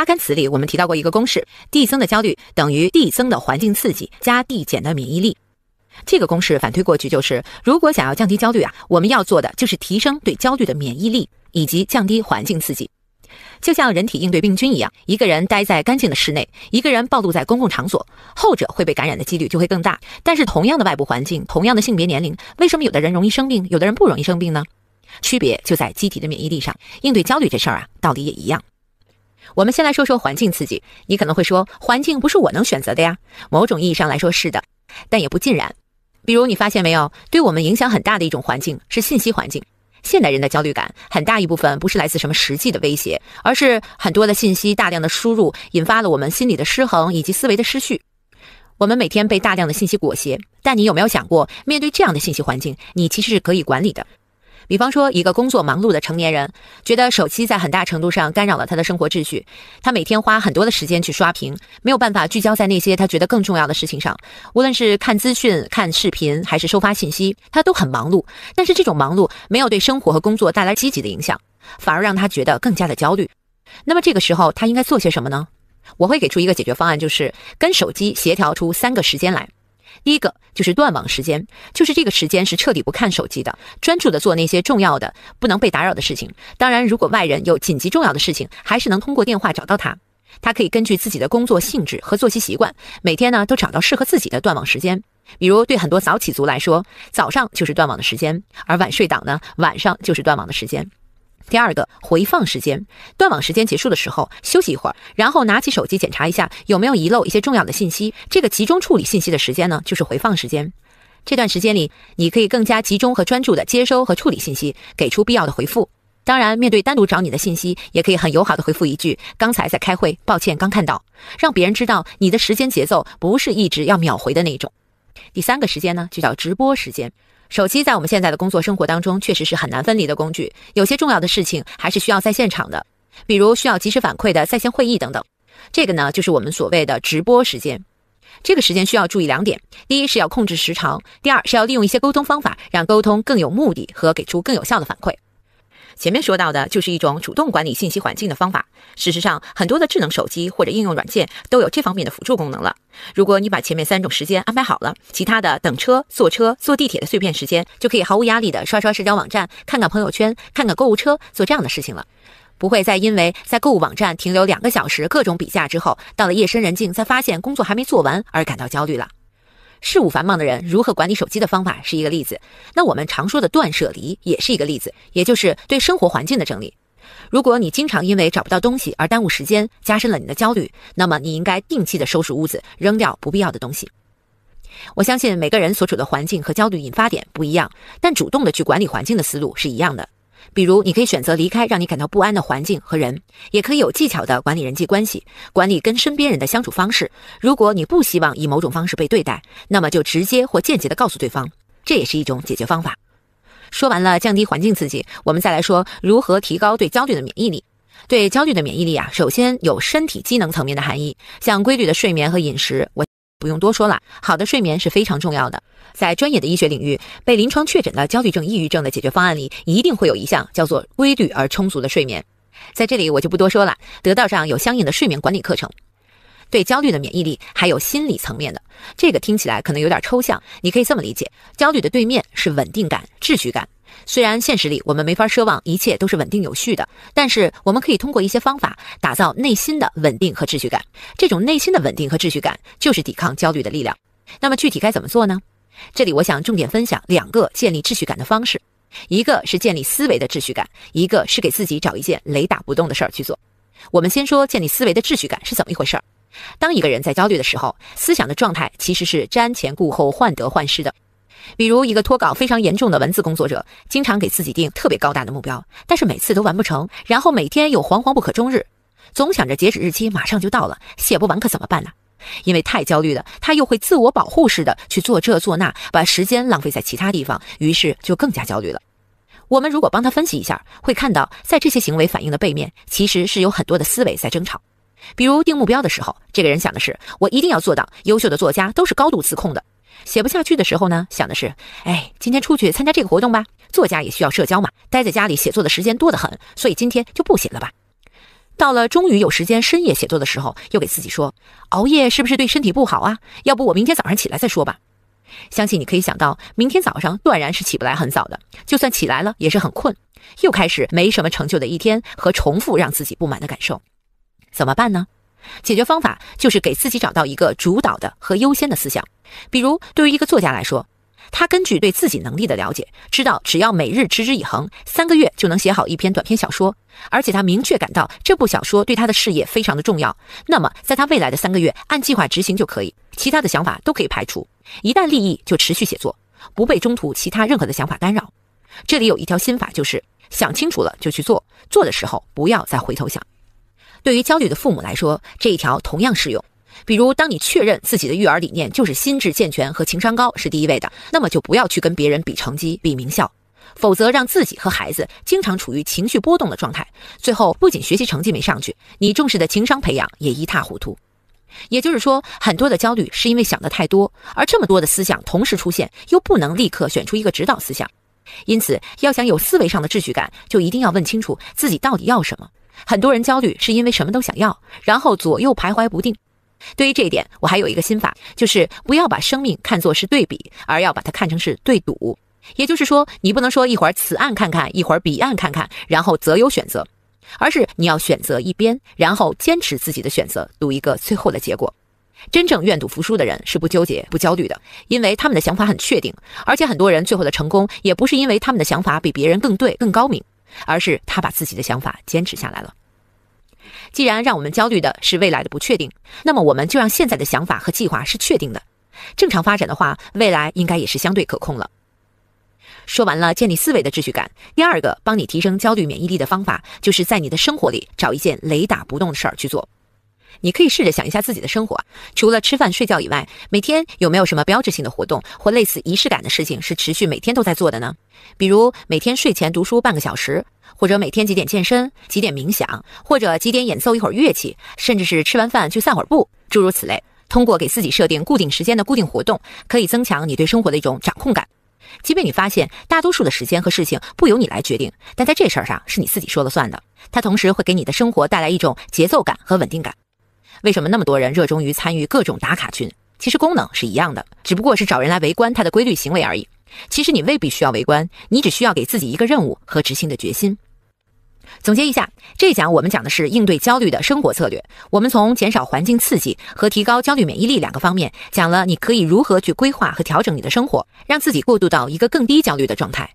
拉根词里，我们提到过一个公式：递增的焦虑等于递增的环境刺激加递减的免疫力。这个公式反推过去就是，如果想要降低焦虑啊，我们要做的就是提升对焦虑的免疫力以及降低环境刺激。就像人体应对病菌一样，一个人待在干净的室内，一个人暴露在公共场所，后者会被感染的几率就会更大。但是同样的外部环境，同样的性别年龄，为什么有的人容易生病，有的人不容易生病呢？区别就在机体的免疫力上。应对焦虑这事儿啊，道理也一样。我们先来说说环境刺激。你可能会说，环境不是我能选择的呀。某种意义上来说是的，但也不尽然。比如，你发现没有，对我们影响很大的一种环境是信息环境。现代人的焦虑感很大一部分不是来自什么实际的威胁，而是很多的信息大量的输入，引发了我们心理的失衡以及思维的失序。我们每天被大量的信息裹挟，但你有没有想过，面对这样的信息环境，你其实是可以管理的？比方说，一个工作忙碌的成年人，觉得手机在很大程度上干扰了他的生活秩序。他每天花很多的时间去刷屏，没有办法聚焦在那些他觉得更重要的事情上。无论是看资讯、看视频，还是收发信息，他都很忙碌。但是这种忙碌没有对生活和工作带来积极的影响，反而让他觉得更加的焦虑。那么这个时候，他应该做些什么呢？我会给出一个解决方案，就是跟手机协调出三个时间来。第一个就是断网时间，就是这个时间是彻底不看手机的，专注的做那些重要的、不能被打扰的事情。当然，如果外人有紧急重要的事情，还是能通过电话找到他。他可以根据自己的工作性质和作息习惯，每天呢都找到适合自己的断网时间。比如，对很多早起族来说，早上就是断网的时间；而晚睡党呢，晚上就是断网的时间。第二个回放时间，断网时间结束的时候，休息一会儿，然后拿起手机检查一下有没有遗漏一些重要的信息。这个集中处理信息的时间呢，就是回放时间。这段时间里，你可以更加集中和专注的接收和处理信息，给出必要的回复。当然，面对单独找你的信息，也可以很友好的回复一句：“刚才在开会，抱歉，刚看到。”让别人知道你的时间节奏不是一直要秒回的那种。第三个时间呢，就叫直播时间。手机在我们现在的工作生活当中，确实是很难分离的工具。有些重要的事情还是需要在现场的，比如需要及时反馈的在线会议等等。这个呢，就是我们所谓的直播时间。这个时间需要注意两点：第一是要控制时长；第二是要利用一些沟通方法，让沟通更有目的和给出更有效的反馈。前面说到的就是一种主动管理信息环境的方法。事实上，很多的智能手机或者应用软件都有这方面的辅助功能了。如果你把前面三种时间安排好了，其他的等车、坐车、坐地铁的碎片时间就可以毫无压力的刷刷社交网站、看看朋友圈、看看购物车，做这样的事情了，不会再因为在购物网站停留两个小时各种比价之后，到了夜深人静再发现工作还没做完而感到焦虑了。事务繁忙的人如何管理手机的方法是一个例子。那我们常说的断舍离也是一个例子，也就是对生活环境的整理。如果你经常因为找不到东西而耽误时间，加深了你的焦虑，那么你应该定期的收拾屋子，扔掉不必要的东西。我相信每个人所处的环境和焦虑引发点不一样，但主动的去管理环境的思路是一样的。比如，你可以选择离开让你感到不安的环境和人，也可以有技巧地管理人际关系，管理跟身边人的相处方式。如果你不希望以某种方式被对待，那么就直接或间接地告诉对方，这也是一种解决方法。说完了降低环境刺激，我们再来说如何提高对焦虑的免疫力。对焦虑的免疫力啊，首先有身体机能层面的含义，像规律的睡眠和饮食，我。不用多说了，好的睡眠是非常重要的。在专业的医学领域，被临床确诊的焦虑症、抑郁症的解决方案里，一定会有一项叫做规律而充足的睡眠。在这里我就不多说了，得到上有相应的睡眠管理课程。对焦虑的免疫力，还有心理层面的，这个听起来可能有点抽象，你可以这么理解：焦虑的对面是稳定感、秩序感。虽然现实里我们没法奢望一切都是稳定有序的，但是我们可以通过一些方法打造内心的稳定和秩序感。这种内心的稳定和秩序感就是抵抗焦虑的力量。那么具体该怎么做呢？这里我想重点分享两个建立秩序感的方式：一个是建立思维的秩序感，一个是给自己找一件雷打不动的事儿去做。我们先说建立思维的秩序感是怎么一回事儿。当一个人在焦虑的时候，思想的状态其实是瞻前顾后、患得患失的。比如一个脱稿非常严重的文字工作者，经常给自己定特别高大的目标，但是每次都完不成，然后每天有惶惶不可终日，总想着截止日期马上就到了，写不完可怎么办呢？因为太焦虑了，他又会自我保护似的去做这做那，把时间浪费在其他地方，于是就更加焦虑了。我们如果帮他分析一下，会看到在这些行为反应的背面，其实是有很多的思维在争吵。比如定目标的时候，这个人想的是我一定要做到优秀的作家都是高度自控的。写不下去的时候呢，想的是，哎，今天出去参加这个活动吧。作家也需要社交嘛，待在家里写作的时间多得很，所以今天就不写了吧。到了终于有时间深夜写作的时候，又给自己说，熬夜是不是对身体不好啊？要不我明天早上起来再说吧。相信你可以想到，明天早上断然是起不来很早的，就算起来了也是很困，又开始没什么成就的一天和重复让自己不满的感受，怎么办呢？解决方法就是给自己找到一个主导的和优先的思想，比如对于一个作家来说，他根据对自己能力的了解，知道只要每日持之以恒，三个月就能写好一篇短篇小说，而且他明确感到这部小说对他的事业非常的重要。那么在他未来的三个月，按计划执行就可以，其他的想法都可以排除。一旦立意，就持续写作，不被中途其他任何的想法干扰。这里有一条心法，就是想清楚了就去做，做的时候不要再回头想。对于焦虑的父母来说，这一条同样适用。比如，当你确认自己的育儿理念就是心智健全和情商高是第一位的，那么就不要去跟别人比成绩、比名校，否则让自己和孩子经常处于情绪波动的状态，最后不仅学习成绩没上去，你重视的情商培养也一塌糊涂。也就是说，很多的焦虑是因为想得太多，而这么多的思想同时出现，又不能立刻选出一个指导思想。因此，要想有思维上的秩序感，就一定要问清楚自己到底要什么。很多人焦虑是因为什么都想要，然后左右徘徊不定。对于这一点，我还有一个心法，就是不要把生命看作是对比，而要把它看成是对赌。也就是说，你不能说一会儿此岸看看，一会儿彼岸看看，然后择优选择，而是你要选择一边，然后坚持自己的选择，赌一个最后的结果。真正愿赌服输的人是不纠结、不焦虑的，因为他们的想法很确定。而且很多人最后的成功，也不是因为他们的想法比别人更对、更高明。而是他把自己的想法坚持下来了。既然让我们焦虑的是未来的不确定，那么我们就让现在的想法和计划是确定的。正常发展的话，未来应该也是相对可控了。说完了建立思维的秩序感，第二个帮你提升焦虑免疫力的方法，就是在你的生活里找一件雷打不动的事儿去做。你可以试着想一下自己的生活，除了吃饭睡觉以外，每天有没有什么标志性的活动或类似仪式感的事情是持续每天都在做的呢？比如每天睡前读书半个小时，或者每天几点健身、几点冥想，或者几点演奏一会儿乐器，甚至是吃完饭去散会儿步，诸如此类。通过给自己设定固定时间的固定活动，可以增强你对生活的一种掌控感。即便你发现大多数的时间和事情不由你来决定，但在这事儿上是你自己说了算的。它同时会给你的生活带来一种节奏感和稳定感。为什么那么多人热衷于参与各种打卡群？其实功能是一样的，只不过是找人来围观他的规律行为而已。其实你未必需要围观，你只需要给自己一个任务和执行的决心。总结一下，这讲我们讲的是应对焦虑的生活策略。我们从减少环境刺激和提高焦虑免疫力两个方面，讲了你可以如何去规划和调整你的生活，让自己过渡到一个更低焦虑的状态。